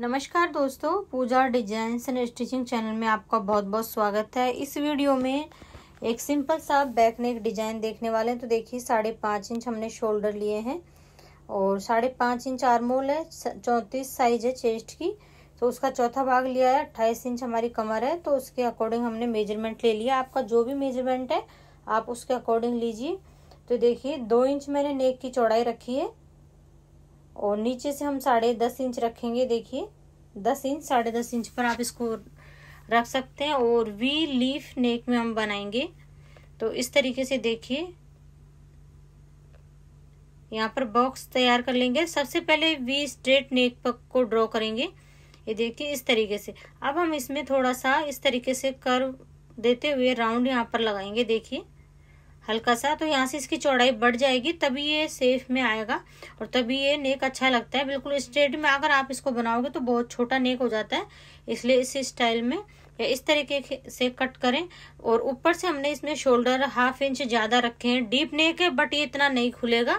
नमस्कार दोस्तों Pooja designs and stitching channel में आपका बहुत बहुत स्वागत है इस वीडियो में एक सिंपल सा बैक नेक डिजाइन देखने वाले हैं तो देखिए साढ़े पाँच इंच हमने शोल्डर लिए हैं और साढ़े पाँच इंच आरमोल है चौंतीस साइज है चेस्ट की तो उसका चौथा भाग लिया है अट्ठाईस इंच हमारी कमर है तो उसके अकॉर्डिंग हमने मेजरमेंट ले लिया आपका जो भी मेजरमेंट है आप उसके अकॉर्डिंग लीजिए तो देखिए दो इंच मैंने नेक की चौड़ाई रखी है और नीचे से हम साढ़े दस इंच रखेंगे देखिए दस इंच साढ़े दस इंच पर आप इसको रख सकते हैं और वी लीफ नेक में हम बनाएंगे तो इस तरीके से देखिए यहाँ पर बॉक्स तैयार कर लेंगे सबसे पहले वी स्ट्रेट नेक पर को ड्रॉ करेंगे ये देखिए इस तरीके से अब हम इसमें थोड़ा सा इस तरीके से कर्व देते हुए राउंड यहाँ पर लगाएंगे देखिए हल्का सा तो यहाँ से इसकी चौड़ाई बढ़ जाएगी तभी ये सेफ में आएगा और तभी ये नेक अच्छा लगता है बिल्कुल स्ट्रेट में अगर आप इसको बनाओगे तो बहुत छोटा नेक हो जाता है इसलिए इस स्टाइल में या इस तरीके से कट करें और ऊपर से हमने इसमें शोल्डर हाफ इंच ज़्यादा रखे हैं डीप नेक है बट ये इतना नहीं खुलेगा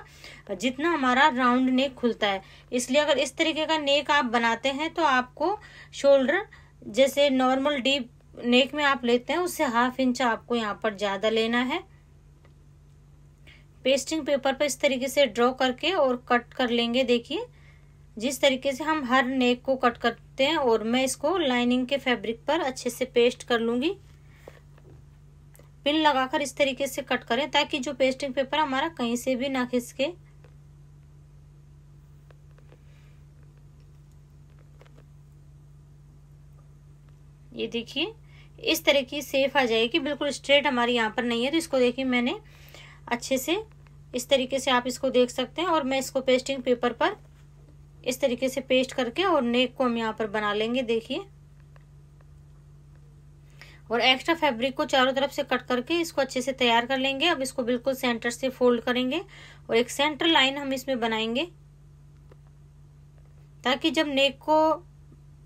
जितना हमारा राउंड नेक खुलता है इसलिए अगर इस तरीके का नेक आप बनाते हैं तो आपको शोल्डर जैसे नॉर्मल डीप नेक में आप लेते हैं उससे हाफ इंच आपको यहाँ पर ज़्यादा लेना है पेस्टिंग पेपर पर इस तरीके से ड्रॉ करके और कट कर लेंगे देखिए जिस तरीके से हम हर नेक को कट करते हैं और मैं इसको लाइनिंग के फैब्रिक पर अच्छे से पेस्ट कर लूँगी पिन लगाकर इस तरीके से कट करें ताकि जो पेस्टिंग पेपर हमारा कहीं से भी ना खिसके ये देखिए इस तरह की सेफ आ जाएगी बिल्कुल स्ट्रेट हमारी यहाँ पर नहीं है तो इसको देखिए मैंने अच्छे से इस तरीके से आप इसको देख सकते हैं और मैं इसको पेस्टिंग पेपर पर इस तरीके से पेस्ट करके और नेक को हम यहाँ पर बना लेंगे देखिए और एक्स्ट्रा फैब्रिक को चारों तरफ से कट करके इसको अच्छे से तैयार कर लेंगे अब इसको बिल्कुल सेंटर से फोल्ड करेंगे और एक सेंटर लाइन हम इसमें बनाएंगे ताकि जब नेक को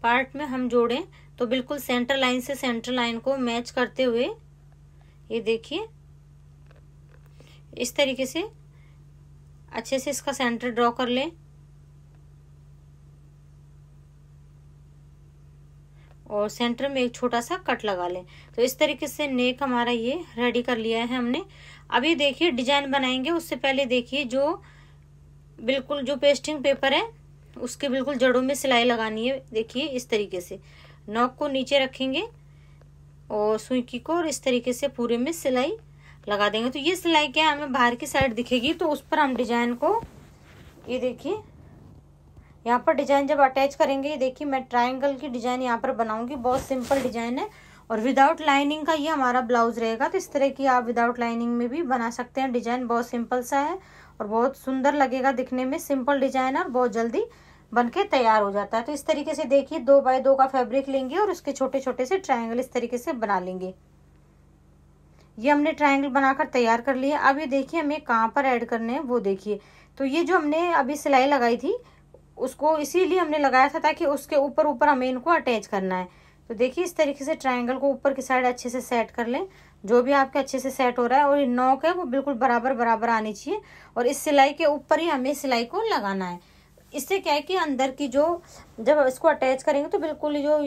पार्ट में हम जोड़ें तो बिल्कुल सेंटर लाइन से सेंटर लाइन को मैच करते हुए ये देखिए इस तरीके से अच्छे से इसका सेंटर ड्रॉ कर लें और सेंटर में एक छोटा सा कट लगा लें तो इस तरीके से नेक हमारा ये रेडी कर लिया है हमने अब ये देखिए डिजाइन बनाएंगे उससे पहले देखिए जो बिल्कुल जो पेस्टिंग पेपर है उसके बिल्कुल जड़ों में सिलाई लगानी है देखिए इस तरीके से नॉक को नीचे रखेंगे और सुई को और इस तरीके से पूरे में सिलाई लगा देंगे तो ये सिलाई क्या हमें बाहर की साइड दिखेगी तो उस पर हम डिजाइन को ये देखिए यहाँ पर डिजाइन जब अटैच करेंगे ये देखिए मैं ट्राइंगल की डिजाइन यहाँ पर बनाऊंगी बहुत सिंपल डिजाइन है और विदाउट लाइनिंग का ये हमारा ब्लाउज रहेगा तो इस तरह की आप विदाउट लाइनिंग में भी बना सकते हैं डिजाइन बहुत सिंपल सा है और बहुत सुंदर लगेगा दिखने में सिंपल डिजाइन है और बहुत जल्दी बनके तैयार हो जाता है तो इस तरीके से देखिए दो बाय दो का फैब्रिक लेंगे और उसके छोटे छोटे से ट्रायंगल इस तरीके से बना लेंगे ये हमने ट्रायंगल बनाकर तैयार कर लिया अब ये देखिए हमें कहाँ पर ऐड करने हैं वो देखिए तो ये जो हमने अभी सिलाई लगाई थी उसको इसीलिए हमने लगाया था ताकि उसके ऊपर ऊपर हमें इनको अटैच करना है तो देखिए इस तरीके से ट्रायंगल को ऊपर की साइड अच्छे से सेट कर लें जो भी आपके अच्छे से सेट हो रहा है और नोक है वो बिल्कुल बराबर बराबर आनी चाहिए और इस सिलाई के ऊपर ही हमें सिलाई को लगाना है इससे क्या है कि अंदर की जो जब इसको अटैच करेंगे तो बिल्कुल जो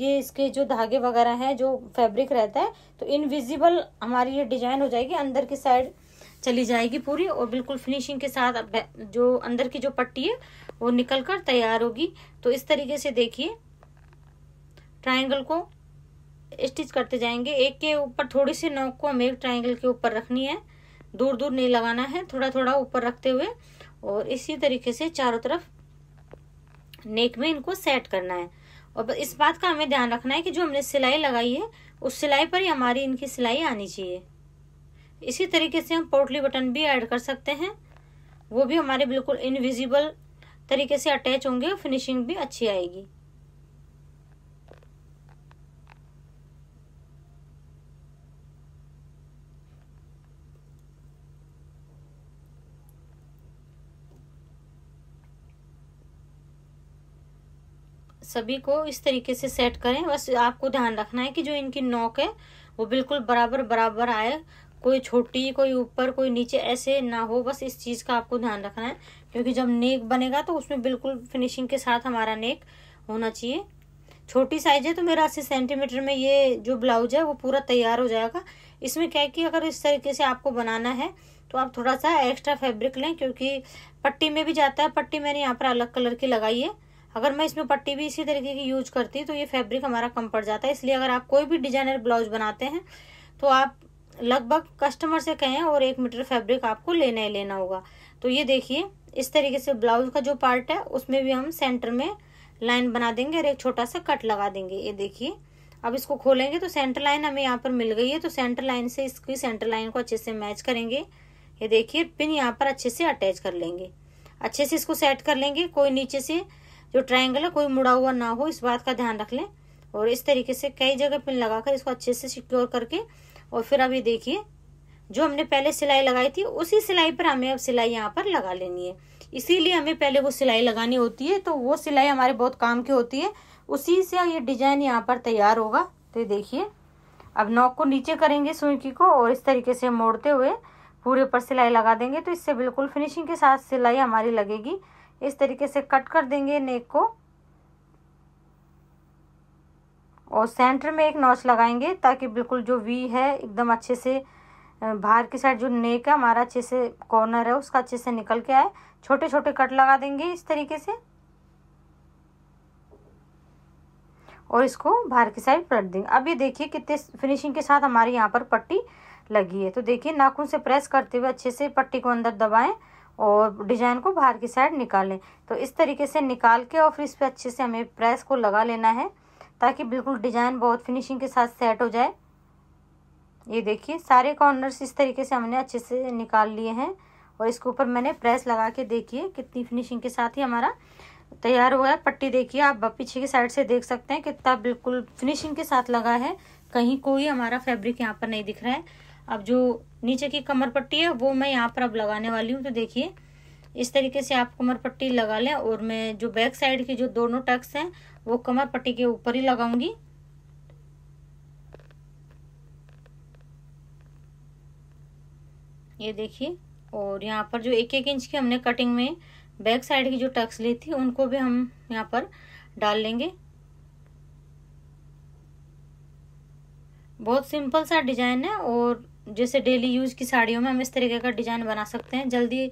ये इसके जो धागे वगैरह हैं जो फैब्रिक रहता है तो इनविजिबल हमारी ये डिजाइन हो जाएगी अंदर की साइड चली जाएगी पूरी और बिल्कुल फिनिशिंग के साथ जो अंदर की जो पट्टी है वो निकल कर तैयार होगी तो इस तरीके से देखिए ट्राइंगल को स्टिच करते जाएंगे एक के ऊपर थोड़ी सी नोक को हमें ट्राइंगल के ऊपर रखनी है दूर दूर नहीं लगाना है थोड़ा थोड़ा ऊपर रखते हुए और इसी तरीके से चारों तरफ नेक में इनको सेट करना है और इस बात का हमें ध्यान रखना है कि जो हमने सिलाई लगाई है उस सिलाई पर ही हमारी इनकी सिलाई आनी चाहिए इसी तरीके से हम पोटली बटन भी ऐड कर सकते हैं वो भी हमारे बिल्कुल इनविजिबल तरीके से अटैच होंगे और फिनिशिंग भी अच्छी आएगी सभी को इस तरीके से सेट करें बस आपको ध्यान रखना है कि जो इनकी नोक है वो बिल्कुल बराबर बराबर आए कोई छोटी कोई ऊपर कोई नीचे ऐसे ना हो बस इस चीज़ का आपको ध्यान रखना है क्योंकि जब नेक बनेगा तो उसमें बिल्कुल फिनिशिंग के साथ हमारा नेक होना चाहिए छोटी साइज है तो मेरा अस्सी सेंटीमीटर में ये जो ब्लाउज है वो पूरा तैयार हो जाएगा इसमें क्या है कि अगर इस तरीके से आपको बनाना है तो आप थोड़ा सा एक्स्ट्रा फैब्रिक लें क्योंकि पट्टी में भी जाता है पट्टी मैंने यहाँ पर अलग कलर की लगाई है अगर मैं इसमें पट्टी भी इसी तरीके की यूज करती तो ये फैब्रिक हमारा कम पड़ जाता है इसलिए अगर आप कोई भी डिजाइनर ब्लाउज बनाते हैं तो आप लगभग कस्टमर से कहें और एक मीटर फैब्रिक आपको लेना ही लेना होगा तो ये देखिए इस तरीके से ब्लाउज का जो पार्ट है उसमें भी हम सेंटर में लाइन बना देंगे और एक छोटा सा कट लगा देंगे ये देखिए अब इसको खोलेंगे तो सेंटर लाइन हमें यहाँ पर मिल गई है तो सेंटर लाइन से इसकी सेंटर लाइन को अच्छे से मैच करेंगे ये देखिए पिन यहाँ पर अच्छे से अटैच कर लेंगे अच्छे से इसको सेट कर लेंगे कोई नीचे से जो ट्रायंगल है कोई मुड़ा हुआ ना हो इस बात का ध्यान रख लें और इस तरीके से कई जगह पिन लगाकर इसको अच्छे से सिक्योर करके और फिर अभी देखिए जो हमने पहले सिलाई लगाई थी उसी सिलाई पर हमें अब सिलाई यहाँ पर लगा लेनी है इसीलिए हमें पहले वो सिलाई लगानी होती है तो वो सिलाई हमारे बहुत काम की होती है उसी से ये डिजाइन यहाँ पर तैयार होगा तो देखिए अब नॉक को नीचे करेंगे सुइकी को और इस तरीके से मोड़ते हुए पूरे ऊपर सिलाई लगा देंगे तो इससे बिल्कुल फिनिशिंग के साथ सिलाई हमारी लगेगी इस तरीके से कट कर देंगे नेक को और सेंटर में एक नॉच लगाएंगे ताकि बिल्कुल जो वी है एकदम अच्छे से बाहर की साइड जो नेक है हमारा अच्छे से कॉर्नर है उसका अच्छे से निकल के आए छोटे छोटे कट लगा देंगे इस तरीके से और इसको बाहर की साइड पलट देंगे अब ये देखिए कितने फिनिशिंग के साथ हमारे यहाँ पर पट्टी लगी है तो देखिए नाखून से प्रेस करते हुए अच्छे से पट्टी को अंदर दबाएं और डिजाइन को बाहर की साइड निकालें तो इस तरीके से निकाल के और फिर इस पर अच्छे से हमें प्रेस को लगा लेना है ताकि बिल्कुल डिजाइन बहुत फिनिशिंग के साथ सेट हो जाए ये देखिए सारे कॉर्नर्स इस तरीके से हमने अच्छे से निकाल लिए हैं और इसके ऊपर मैंने प्रेस लगा के देखिए कितनी फिनिशिंग के साथ ही हमारा तैयार हुआ है पट्टी देखिए आप पीछे की साइड से देख सकते हैं कितना बिल्कुल फिनिशिंग के साथ लगा है कहीं कोई हमारा फैब्रिक यहाँ पर नहीं दिख रहा है अब जो नीचे की कमर पट्टी है वो मैं यहाँ पर अब लगाने वाली हूँ तो देखिए इस तरीके से आप कमर पट्टी लगा लें और मैं जो बैक साइड की जो दोनों टक्स हैं वो कमर पट्टी के ऊपर ही लगाऊंगी ये देखिए और यहाँ पर जो एक एक इंच की हमने कटिंग में बैक साइड की जो टक्स ली थी उनको भी हम यहाँ पर डाल लेंगे बहुत सिंपल सा डिजाइन है और जैसे डेली यूज की साड़ियों में हम इस तरीके का डिजाइन बना सकते हैं जल्दी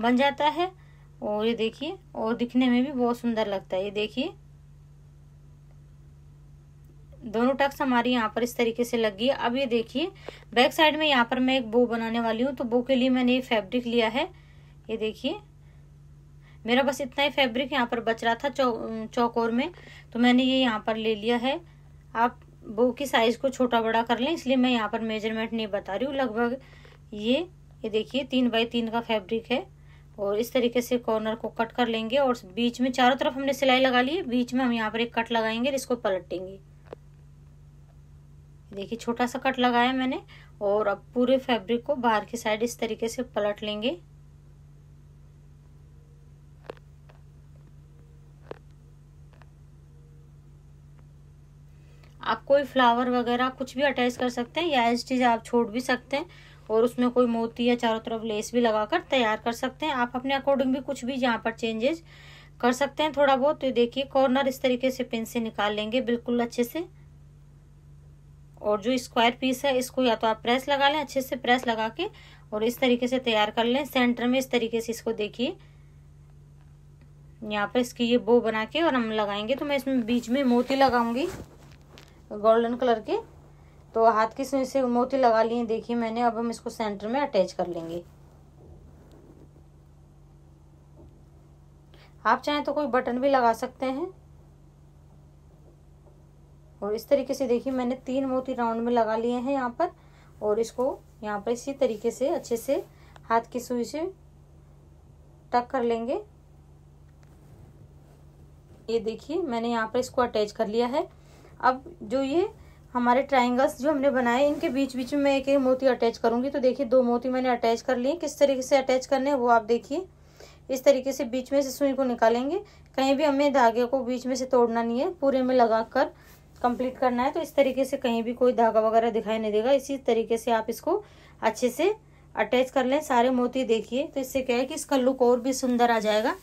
बन जाता है और ये देखिए और दिखने में भी बहुत सुंदर लगता है ये देखिए दोनों टक्स हमारी यहाँ पर इस तरीके से लग गई अब ये देखिए बैक साइड में यहाँ पर मैं एक बो बनाने वाली हूँ तो बो के लिए मैंने ये फैब्रिक लिया है ये देखिए मेरा बस इतना ही फैब्रिक यहाँ पर बच रहा था चौ, चौकोर में तो मैंने ये यहाँ पर ले लिया है आप बो की साइज को छोटा बड़ा कर लें इसलिए मैं यहाँ पर मेजरमेंट नहीं बता रही हूँ लगभग ये ये देखिए तीन बाई तीन का फैब्रिक है और इस तरीके से कॉर्नर को कट कर लेंगे और बीच में चारों तरफ हमने सिलाई लगा ली है बीच में हम यहाँ पर एक कट लगाएंगे और इसको पलटेंगे देखिए छोटा सा कट लगाया मैंने और अब पूरे फैब्रिक को बाहर की साइड इस तरीके से पलट लेंगे आप कोई फ्लावर वगैरह कुछ भी अटैच कर सकते हैं या एज चीज़ आप छोड़ भी सकते हैं और उसमें कोई मोती या चारों तरफ लेस भी लगाकर तैयार कर सकते हैं आप अपने अकॉर्डिंग भी कुछ भी यहाँ पर चेंजेस कर सकते हैं थोड़ा बहुत तो देखिए कॉर्नर इस तरीके से पिन से निकाल लेंगे बिल्कुल अच्छे से और जो स्क्वायर पीस है इसको या तो आप प्रेस लगा लें अच्छे से प्रेस लगा के और इस तरीके से तैयार कर लें सेंटर में इस तरीके से इसको देखिए यहाँ पर इसकी ये बो बना के और हम लगाएंगे तो मैं इसमें बीच में मोती लगाऊंगी गोल्डन कलर के तो हाथ की सुई से मोती लगा लिए देखिए मैंने अब हम इसको सेंटर में अटैच कर लेंगे आप चाहें तो कोई बटन भी लगा सकते हैं और इस तरीके से देखिए मैंने तीन मोती राउंड में लगा लिए हैं यहाँ पर और इसको यहाँ पर इसी तरीके से अच्छे से हाथ की सुई से टक कर लेंगे ये देखिए मैंने यहाँ पर इसको अटैच कर लिया है अब जो ये हमारे ट्राइंगल्स जो हमने बनाए इनके बीच बीच में मैं एक एक मोती अटैच करूँगी तो देखिए दो मोती मैंने अटैच कर लिए किस तरीके से अटैच करने हैं वो आप देखिए इस तरीके से बीच में से सुई को निकालेंगे कहीं भी हमें धागे को बीच में से तोड़ना नहीं है पूरे में लगा कर कंप्लीट करना है तो इस तरीके से कहीं भी कोई धागा वगैरह दिखाई नहीं देगा इसी तरीके से आप इसको अच्छे से अटैच कर लें सारे मोती देखिए तो इससे क्या है कि इसका लुक और भी सुंदर आ जाएगा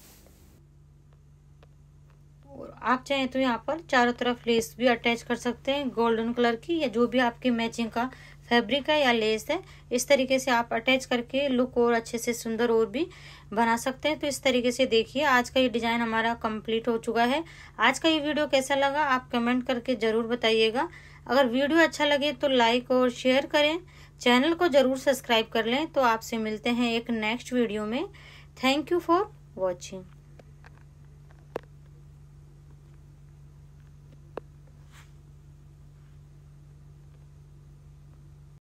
आप चाहें तो यहाँ पर चारों तरफ लेस भी अटैच कर सकते हैं गोल्डन कलर की या जो भी आपकी मैचिंग का फैब्रिक है या लेस है इस तरीके से आप अटैच करके लुक और अच्छे से सुंदर और भी बना सकते हैं तो इस तरीके से देखिए आज का ये डिज़ाइन हमारा कंप्लीट हो चुका है आज का ये वीडियो कैसा लगा आप कमेंट करके ज़रूर बताइएगा अगर वीडियो अच्छा लगे तो लाइक और शेयर करें चैनल को ज़रूर सब्सक्राइब कर लें तो आपसे मिलते हैं एक नेक्स्ट वीडियो में थैंक यू फॉर वॉचिंग